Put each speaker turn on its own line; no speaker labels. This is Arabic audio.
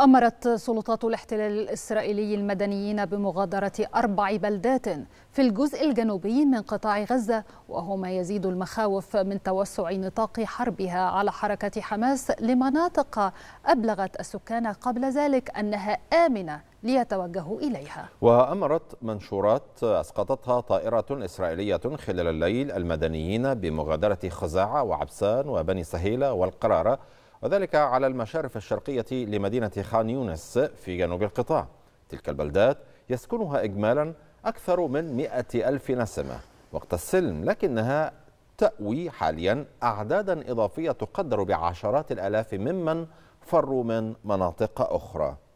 أمرت سلطات الاحتلال الإسرائيلي المدنيين بمغادرة أربع بلدات في الجزء الجنوبي من قطاع غزة وهو ما يزيد المخاوف من توسع نطاق حربها على حركة حماس لمناطق أبلغت السكان قبل ذلك أنها آمنة ليتوجهوا إليها
وأمرت منشورات أسقطتها طائرة إسرائيلية خلال الليل المدنيين بمغادرة خزاعة وعبسان وبني سهيلة والقرارة وذلك على المشارف الشرقية لمدينة خان يونس في جنوب القطاع تلك البلدات يسكنها إجمالا أكثر من 100 ألف نسمة وقت السلم لكنها تأوي حاليا أعدادا إضافية تقدر بعشرات الآلاف ممن فروا من مناطق أخرى